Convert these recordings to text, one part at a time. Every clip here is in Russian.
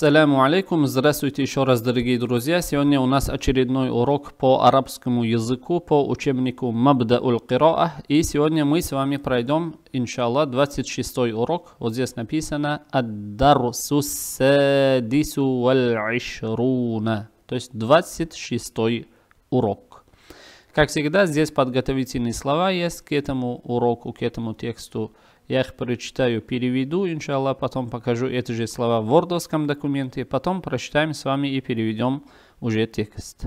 Ассаляму алейкум, здравствуйте еще раз, дорогие друзья. Сегодня у нас очередной урок по арабскому языку, по учебнику Мабда уль Кираа. И сегодня мы с вами пройдем, иншаллах, 26 урок. Вот здесь написано ад Аддарсу садису валь ишруна. То есть 26 урок. Как всегда, здесь подготовительные слова есть к этому уроку, к этому тексту я их прочитаю, переведу, иншаллах, потом покажу эти же слова в вордовском документе, потом прочитаем с вами и переведем уже текст.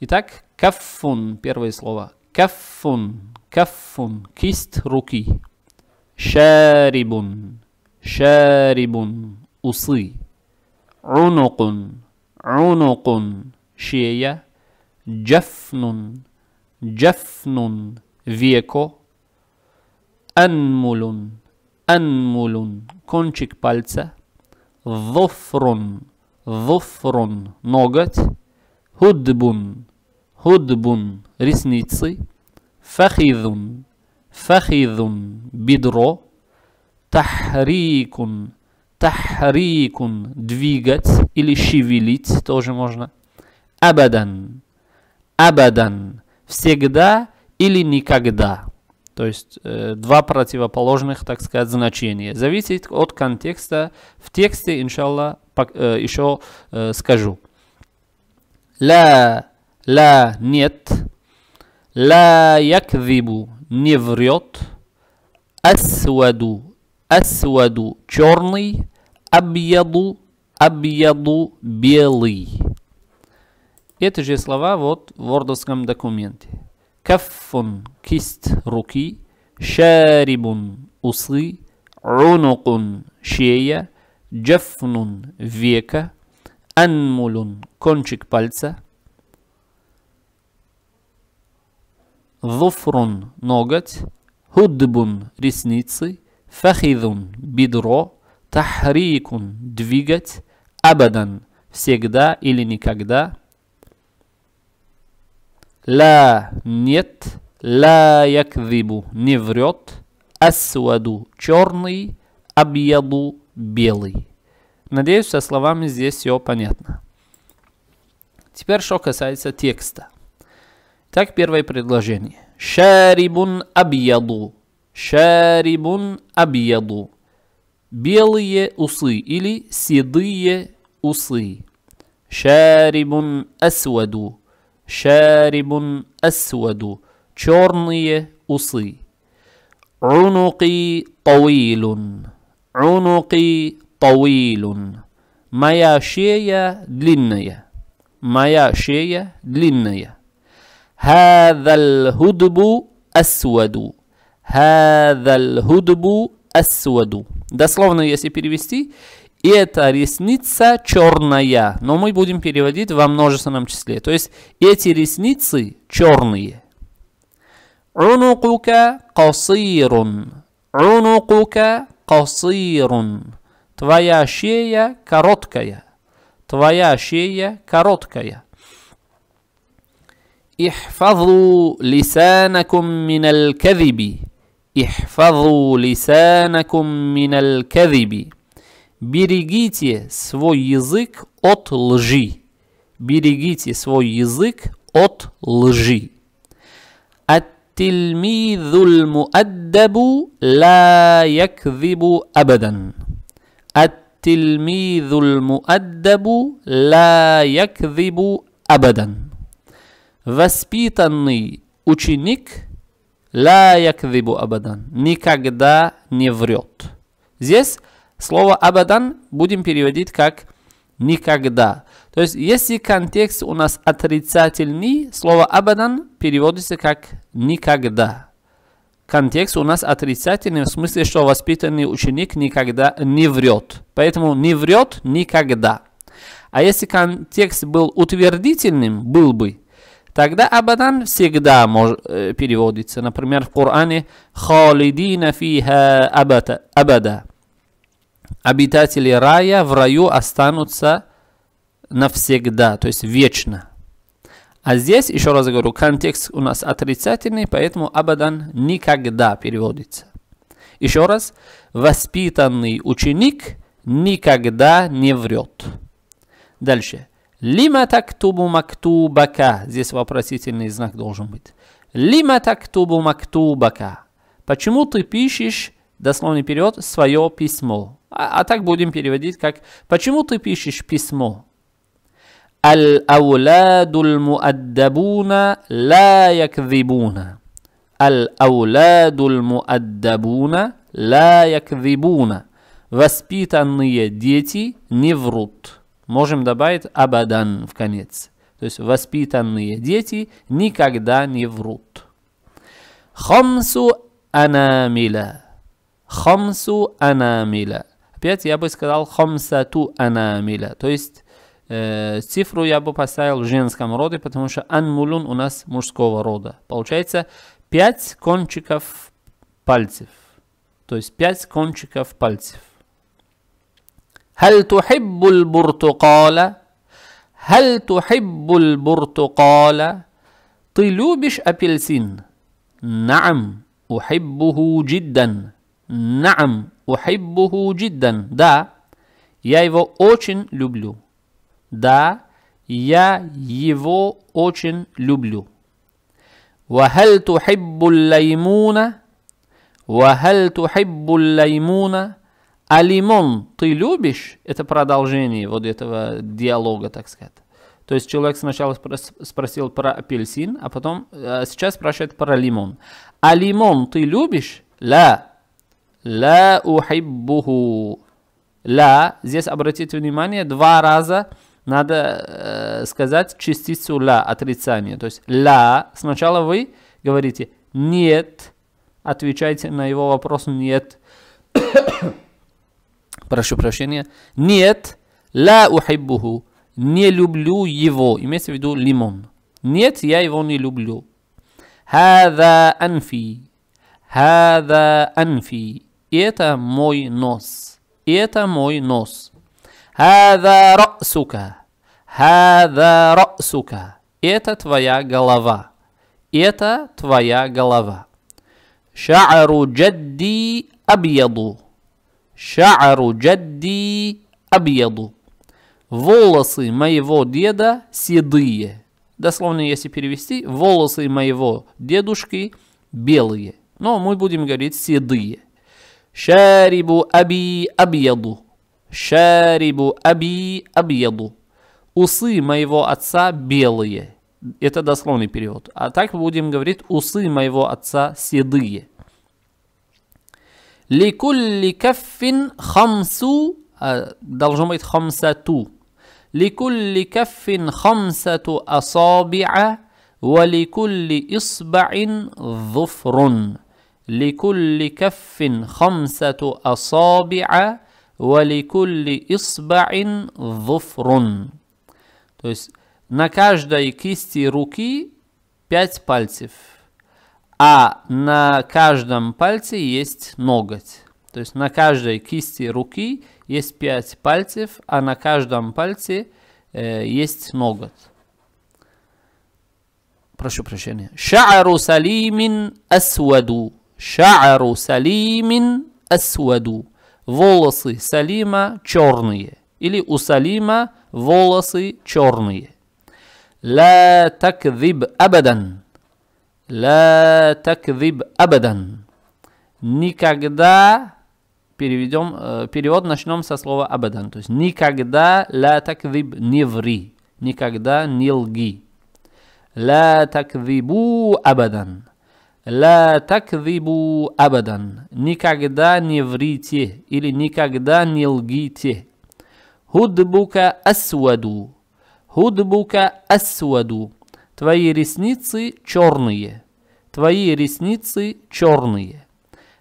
Итак, кафун, первое слово. Кафун, кафун, кист руки. Шарибун, шарибун, усы. Унукун, унукун, шея. Джафнун, джафнун, веко анмулун, анмулун, кончик пальца, вофрун, вофрун, ноготь, худбун, худбун, ресницы, фахидун, фахидун, бедро, тахрикун, тахрикун, двигать или шевелить, тоже можно, абадан, абадан, всегда или никогда то есть э, два противоположных, так сказать, значения. Зависит от контекста. В тексте, иншалла, э, еще э, скажу. Ла, ла, нет. Ла якзибу, не врет. Асваду, асваду, черный. Абьяду, абьяду, белый. Эти же слова вот в вордовском документе. كف كست روكي شارب أصي عنق شيا جفن فيكا أنمل كونشك بالسا ظفر نوغت هدب رسنيتسي فخذ بدرو تحريك двигать أبدا всегда или никогда Ла – нет. Ла якзибу – не врет. Асваду – черный. Абьяду – белый. Надеюсь, со словами здесь все понятно. Теперь что касается текста. Так, первое предложение. Шарибун абьяду. Шарибун абьяду. Белые усы или седые усы. Шарибун асваду. شارب أسود چورني أصي عنقي طويل عنقي طويل مايا شيا دلنيا مايا شيا دلنيا هذا الهدب أسود هذا الهدب أسود دословно если перевести И это ресница черная. Но мы будем переводить во множественном числе. То есть эти ресницы черные. Унукука косирун. Унукука косирун. Твоя шея короткая. Твоя шея короткая. Ихфазу лисанакум миналь кадиби. Ихфазу лисанакум миналь кадиби. Берегите свой язык от лжи. Берегите свой язык от лжи. ла المؤدب абадан. يكذب أبدا التلميذ المؤدب ла يكذب абадан. Воспитанный ученик ла يكذب абадан. никогда не врет. Здесь Слово «абадан» будем переводить как «никогда». То есть, если контекст у нас отрицательный, слово «абадан» переводится как «никогда». Контекст у нас отрицательный, в смысле, что воспитанный ученик никогда не врет. Поэтому «не врет никогда». А если контекст был утвердительным, был бы, тогда абадан всегда может, э, переводится. Например, в Коране «халидина фиха абада» обитатели рая в раю останутся навсегда, то есть вечно. А здесь, еще раз говорю, контекст у нас отрицательный, поэтому Абадан никогда переводится. Еще раз, воспитанный ученик никогда не врет. Дальше. Лима тактубу мактубака. Здесь вопросительный знак должен быть. Лима тактубу мактубака. Почему ты пишешь, дословный перевод, свое письмо? А, а так будем переводить как «Почему ты пишешь письмо?» ла المؤدبون لا يكذبون الأولاد المؤدبون ла يكذبون Воспитанные дети не врут. Можем добавить абадан в конец. То есть воспитанные дети никогда не врут. Хамсу анамила. Хамсу анамила. Опять я бы сказал хамсату анамиля. То есть э, цифру я бы поставил в женском роде, потому что анмулун у нас мужского рода. Получается 5 кончиков пальцев. То есть 5 кончиков пальцев. هل تحب البرتقال؟ هل تحب البرتقال؟ Ты любишь апельсин? Наам, ухиббуху джиддан. Наам, Ухиббуху джиддан. Да, я его очень люблю. Да, я его очень люблю. وهل تحب الليمون وهل а лимон ты любишь? Это продолжение вот этого диалога, так сказать. То есть человек сначала спросил про апельсин, а потом э, сейчас спрашивает про лимон. А лимон ты любишь? Ла. Ла ухиббуху. Ла. Здесь обратите внимание, два раза надо э, сказать частицу ла, отрицание. То есть ла. Сначала вы говорите нет. Отвечайте на его вопрос нет. Прошу прощения. Нет. Ла ухиббуху. Не люблю его. Имеется в виду лимон. Нет, я его не люблю. هذا анфи, هذا анфи. Это мой нос. Это мой нос. Хада росука. Хада росука. Это твоя голова. Это твоя голова. Шаару джадди объеду. Шаару джадди объеду. Волосы моего деда седые. Дословно, если перевести, волосы моего дедушки белые. Но мы будем говорить седые. Шарибу аби абьяду. Шарибу аби абьяду. Усы моего отца белые. Это дословный перевод. А так будем говорить усы моего отца седые. Ликулли каффин хамсу а, должно быть хамсату. Ликулли каффин хамсату асабиа ва исба'ин зуфрун. لكل كف خمسة أصابع ولكل إصبع ظفر То есть на каждой кисти руки пять пальцев, а на каждом пальце есть ноготь. То есть на каждой кисти руки есть пять пальцев, а на каждом пальце э, есть ноготь. Прошу прощения. Шаару салимин асваду. Шаару салимин асваду. Волосы Салима черные. Или у Салима волосы черные. Ла такзиб абадан. Ла такзиб абадан. Никогда переведем, э, перевод начнем со слова абадан. То есть никогда ла такзиб не ври. Никогда не лги. Ла такзибу абадан. Ла такзибу абадан. Никогда не врите или никогда не лгите. Худбука асваду. Худбука асваду. Твои ресницы черные. Твои ресницы черные.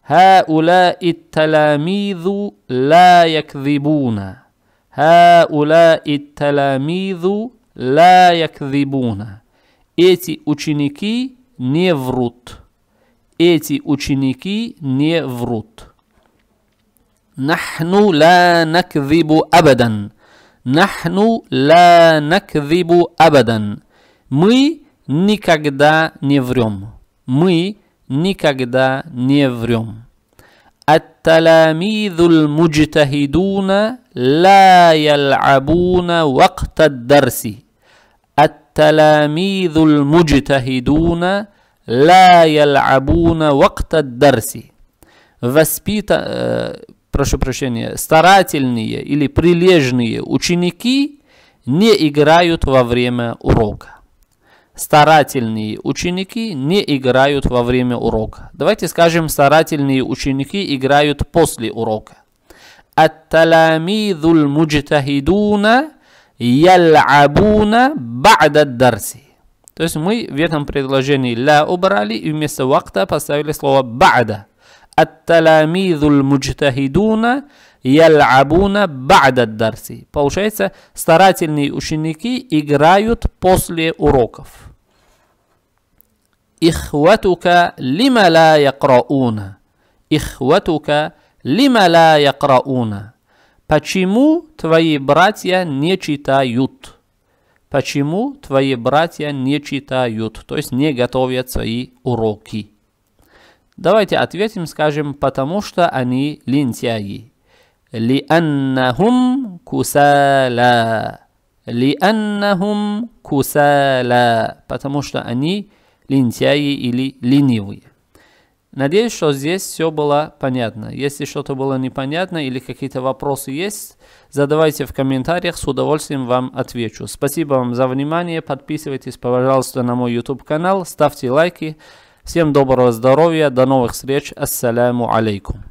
Хауляи таламиду ла якзибуна. Хауляи таламиду ла якзибуна. Эти ученики не врут. эти ученики не врут. Нахну ла накзибу абадан. Нахну ла накзибу абадан. Мы никогда не врем. Мы никогда не врем. التلاميذ المجتهدون لا يلعبون وقت الدرس التلاميذ المجتهدون لا يلعبون вакта дарси. воспита, э, прошу прощения, старательные или прилежные ученики не играют во время урока. Старательные ученики не играют во время урока. Давайте скажем, старательные ученики играют после урока. Ат التلاميذ المجتهدون يلعبون بعد الدرس то есть мы в этом предложении ля убрали и вместо вакта поставили слово бада. Ат-таламидул муджтахидуна ял'абуна бада дарси. Получается, старательные ученики играют после уроков. Ихватука лима ла якрауна. Ихватука лима ла якрауна. Почему твои братья не читают? Почему твои братья не читают, то есть не готовят свои уроки? Давайте ответим, скажем, потому что они лентяи. لأنهم كسالى لأنهم كسالى потому что они лентяи или ленивые. Надеюсь, что здесь все было понятно. Если что-то было непонятно или какие-то вопросы есть, задавайте в комментариях, с удовольствием вам отвечу. Спасибо вам за внимание, подписывайтесь, пожалуйста, на мой YouTube канал, ставьте лайки. Всем доброго здоровья, до новых встреч, ассаляму алейкум.